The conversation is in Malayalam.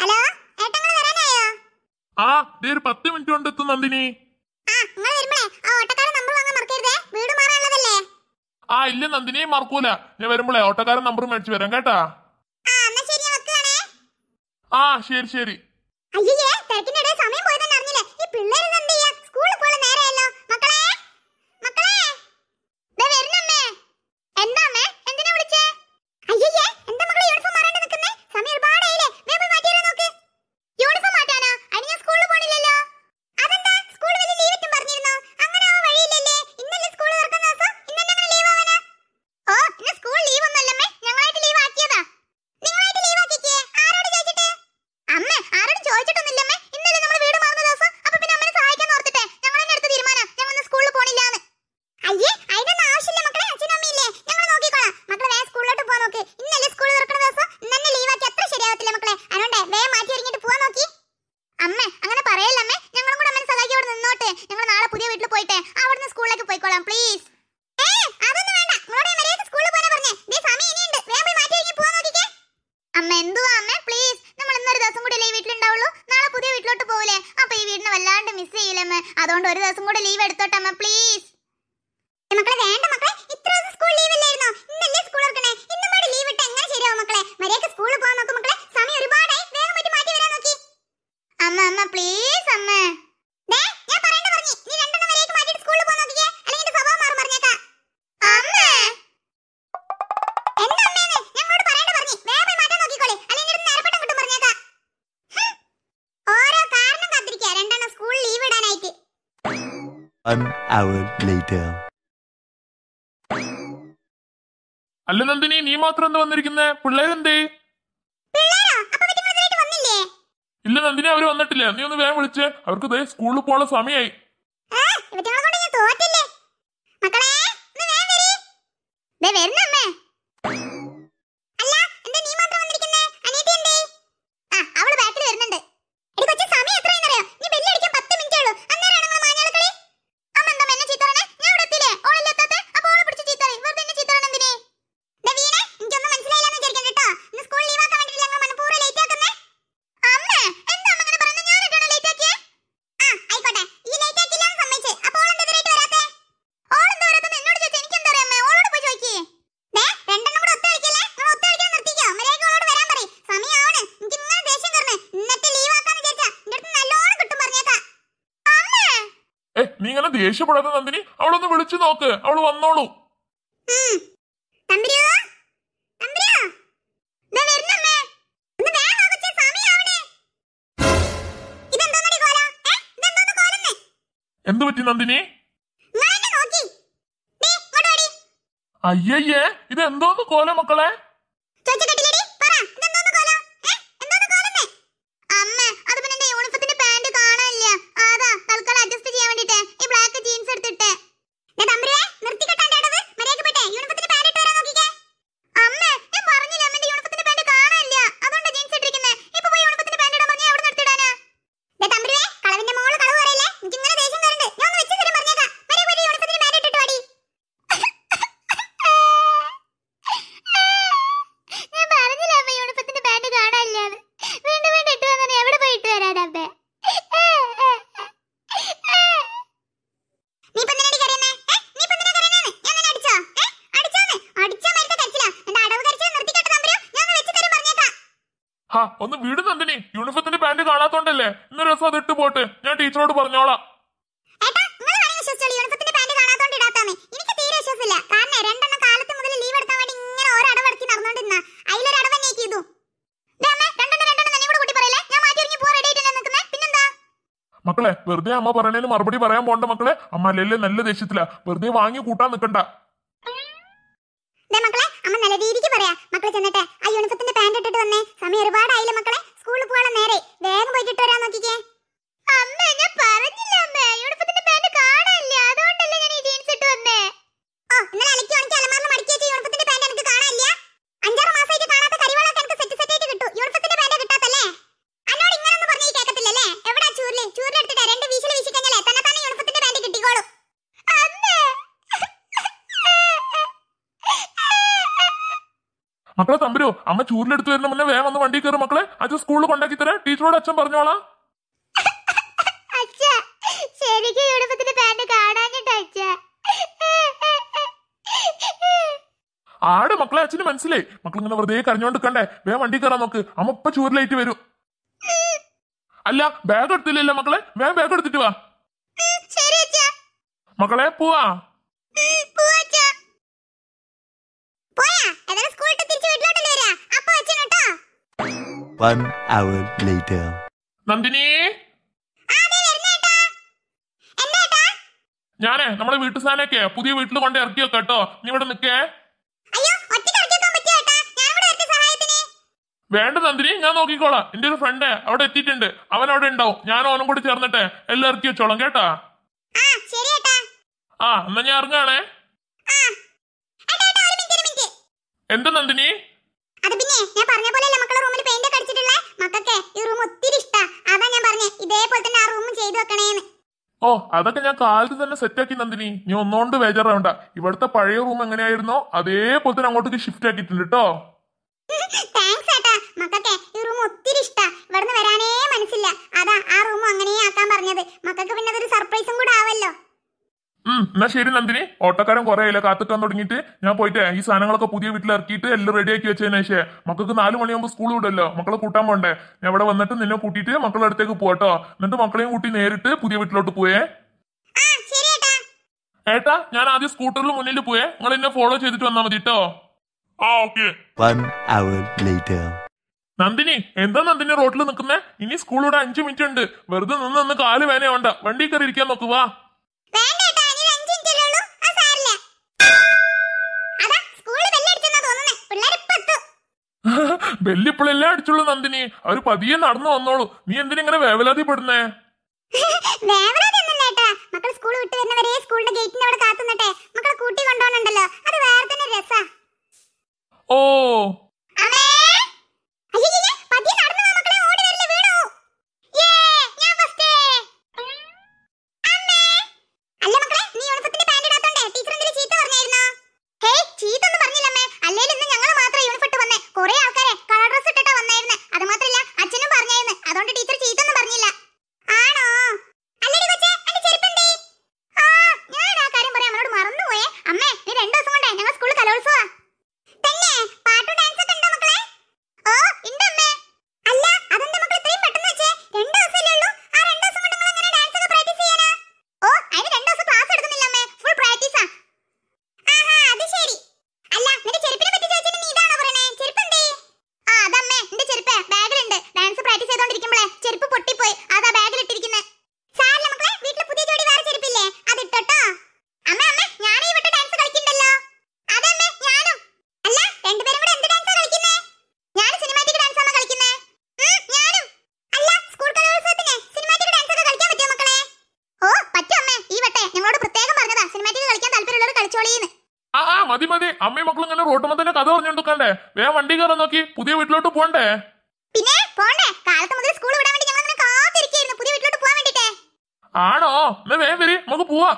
ഹലോ ഏട്ടങ്ങൾ വരാനായോ ആ ദേ ഒരു മിനിറ്റ് കൊണ്ട് ആ നിങ്ങൾ വരുമ്പോഴേ ആ ഓട്ടക്കാരൻ നമ്പർ വാങ്ങാൻ മറക്കരുതേ വീട് മാറാനുള്ളതല്ലേ ആ ഇല്ല നന്ദിനി മറക്കൂല ഞാൻ വരുമ്പോളേ ഓട്ടോക്കാരൻ നമ്പർ മേടിച്ചു വരാം കേട്ടാ ആ എന്നാ ശരി ഞാൻ ആ ശരി ശരി അയ്യേ തിരക്കിനിടെ സമയം പോയതെന്ന് അറിഞ്ഞില്ലേ ഈ പിള്ളേരൊന്നും എന്ത് ചെയ്യാ സ്കൂളിൽ പോലെ നേരെയല്ലോ അതെ ഞങ്ങൾ നാളെ പുതിയ വീട്ടിൽ പോയിട്ടെ അവിടുന്ന് സ്കൂളിലേക്ക് പോയിക്കോളാം പ്ലീസ് അമ്മ എന്തുവാ അമ്മ പ്ലീസ് നമ്മൾ ഇന്നൊരു ദിവസം കൂടി നാളെ പുതിയ വീട്ടിലോട്ട് ഈ വല്ലാണ്ട് മിസ് അമ്മ അതുകൊണ്ട് ഒരു ദിവസം കൂടി ലീവ് എടുത്തോട്ടെ അമ്മ പ്ലീസ് മക്കളെ വേണ്ട മക്കളെ ഇത്ര ദിവസം സ്കൂൾ ലീവ് അല്ലായിരുന്നോ ഇന്നല്ലേ സ്കൂൾ ഇന്നലെ ലീവ് ഇട്ട് എങ്ങനെ ശരിയാവും മക്കളെ മര്യാദ സ്കൂളിൽ hour later. അല്ല നന്ദിനി നീ മാത്രം എന്താ വന്നിരിക്കുന്നേ പിള്ളേരെന്തേ ഇല്ല നന്ദിനി അവര് വന്നിട്ടില്ല നീ ഒന്ന് വേഗം വിളിച്ച് അവർക്ക് ദേ സ്കൂളിൽ പോകാനുള്ള സമയമായി ഞാൻ തോറ്റില്ലേ മക്കളെ വരുന്നമ്മേ നീ ഇങ്ങനെ ദേഷ്യപ്പെടാതെ നന്ദിനി അവളൊന്ന് വിളിച്ചു നോക്ക് അവള് വന്നോളൂ എന്തു പറ്റി നന്ദിനി അയ്യയ്യേ ഇത് എന്തോന്ന് കോല മക്കളെ ഒന്ന് വിട് നന്ദിനി യൂണിഫോത്തിന്റെ പാന്റ് കാണാത്തോണ്ടല്ലേ ഇന്ന് രസം അത് ഇട്ട് പോട്ട് ഞാൻ ടീച്ചറോട് പറഞ്ഞോളാം മക്കളെ വെറുതെ അമ്മ പറയണേലും മറുപടി പറയാൻ പോണ്ട മക്കളെ അമ്മ അല്ലല്ലേ നല്ല ദേഷ്യത്തില വെറുതെ വാങ്ങി കൂട്ടാൻ നിക്കണ്ട മക്കളെ നല്ല രീതിക്ക് പറയാ മക്കളെ ചെന്നിട്ട് ആ യൂണിഫത്തിന്റെ പാന്റ് ഇട്ടിട്ട് വന്നേ സമയം ഒരുപാടായില്ല മക്കളെ സ്കൂളിൽ പോകാൻ നേരെ വേഗം പോയിട്ട് ഇട്ട് വരാൻ നോക്കിക്കേ അമ്മ ഞാൻ പറഞ്ഞില്ല അമ്മ യൂണിഫത്തിന്റെ മക്കളെ തമ്പുരു അമ്മ ചൂരിലെടുത്ത് വരുന്ന മുന്നേ വേഗം വന്ന് വണ്ടി കയറും മക്കളെ അച്ഛൻ സ്കൂളിൽ കൊണ്ടാക്കി തരാം ടീച്ചറോട് അച്ഛൻ പറഞ്ഞോളാം അച്ഛാ ആട് മക്കളെ അച്ഛന് മനസ്സിലായി മക്കൾ ഇങ്ങനെ വെറുതെ കണ്ടേ വേഗം വണ്ടി കയറാൻ നോക്ക് അമ്മ ഇപ്പൊ ചൂരിലേറ്റ് വരും അല്ല ബാഗ് എടുത്തില്ലല്ലോ മക്കളെ വേഗം ബാഗ് എടുത്തിട്ട് വാ മക്കളെ പോവാ One hour later. നന്ദിനി ഞാനേ നമ്മുടെ വീട്ടു സാധനമൊക്കെ പുതിയ വീട്ടിൽ കൊണ്ട് ഇറക്കി വെക്കാം കേട്ടോ നീ ഇവിടെ നിൽക്കേ വേണ്ട നന്ദിനി ഞാൻ നോക്കിക്കോളാം എന്റെ ഒരു ഫ്രണ്ട് അവിടെ എത്തിയിട്ടുണ്ട് അവൻ അവിടെ ഉണ്ടാവും ഞാൻ ഓനും കൂടി ചേർന്നിട്ട് എല്ലാം ഇറക്കി വെച്ചോളാം കേട്ടാ ആ എന്നാ ഞാൻ ഇറങ്ങാണേ എന്താ നന്ദിനി അത് പിന്നെ ഞാൻ പറഞ്ഞ ഓ അതൊക്കെ ഞാൻ കാലത്ത് തന്നെ സെറ്റാക്കി നന്ദിനി നീ ഒന്നുകൊണ്ട് ബേജാറാവണ്ട ഇവിടുത്തെ പഴയ റൂം എങ്ങനെയായിരുന്നോ അതേപോലെ തന്നെ അങ്ങോട്ടേക്ക് ഷിഫ്റ്റ് ആക്കിയിട്ടുണ്ട് കേട്ടോ എന്നാ ശരി നന്ദിനി ഓട്ടക്കാരൻ കുറെ ആയില്ല കാത്തിട്ടാൻ തുടങ്ങിയിട്ട് ഞാൻ പോയിട്ട് ഈ സാധനങ്ങളൊക്കെ പുതിയ വീട്ടിൽ ഇറക്കിയിട്ട് എല്ലാം റെഡിയാക്കി വെച്ചതിന് ശേഷം മക്കൾക്ക് നാല് മണിയാകുമ്പോൾ സ്കൂൾ വിടല്ലോ മക്കളെ കൂട്ടാൻ പോണ്ടേ ഞാൻ ഇവിടെ വന്നിട്ട് നിന്നെ കൂട്ടിയിട്ട് മക്കളുടെ അടുത്തേക്ക് പോട്ടോ എന്നിട്ട് മക്കളെയും കൂട്ടി നേരിട്ട് പുതിയ വീട്ടിലോട്ട് പോയേ ഏട്ടാ ഞാൻ ആദ്യം സ്കൂട്ടറിൽ മുന്നിൽ പോയേ നിങ്ങൾ എന്നെ ഫോളോ ചെയ്തിട്ട് വന്നാൽ മതി കേട്ടോ ആ ഓക്കെ നന്ദിനി എന്താ നന്ദിനി റോഡിൽ നിൽക്കുന്നേ ഇനി സ്കൂളിലൂടെ അഞ്ചു മിനിറ്റ് ഉണ്ട് വെറുതെ നിന്ന് നിന്ന് കാല് വേനയുണ്ട വണ്ടി കയറി ഇരിക്കാൻ നോക്കുവാ ബെല്ലിപ്പിളെല്ലാം അടിച്ചുള്ളൂ നന്ദിനി അവര് പതിയെ നടന്നു വന്നോളൂ നീ എന്തിനിങ്ങനെ വേവലാതി പെടുന്നേ മക്കൾ സ്കൂൾ വിട്ട് സ്കൂളിന്റെ ഗേറ്റിന്റെ അവിടെ കാത്തു മക്കളെ കൂട്ടി അത് തന്നെ രസാ ഓ അമ്മേ മതി മതി അമ്മയും മക്കളും ഇങ്ങനെ റോട്ടുമ്മ മുതലേ കഥ കൊടുക്കണ്ടേ വേഗം വണ്ടി കയറാൻ നോക്കി പുതിയ വീട്ടിലോട്ട് പോണ്ടേ പിന്നെ പോണ്ടേ സ്കൂൾ വിടാൻ വേണ്ടി ഞങ്ങൾ പുതിയ പോകാൻ വേണ്ടിട്ടേ ആണോ എന്നാ വേഗം വരി നമുക്ക് പോവാ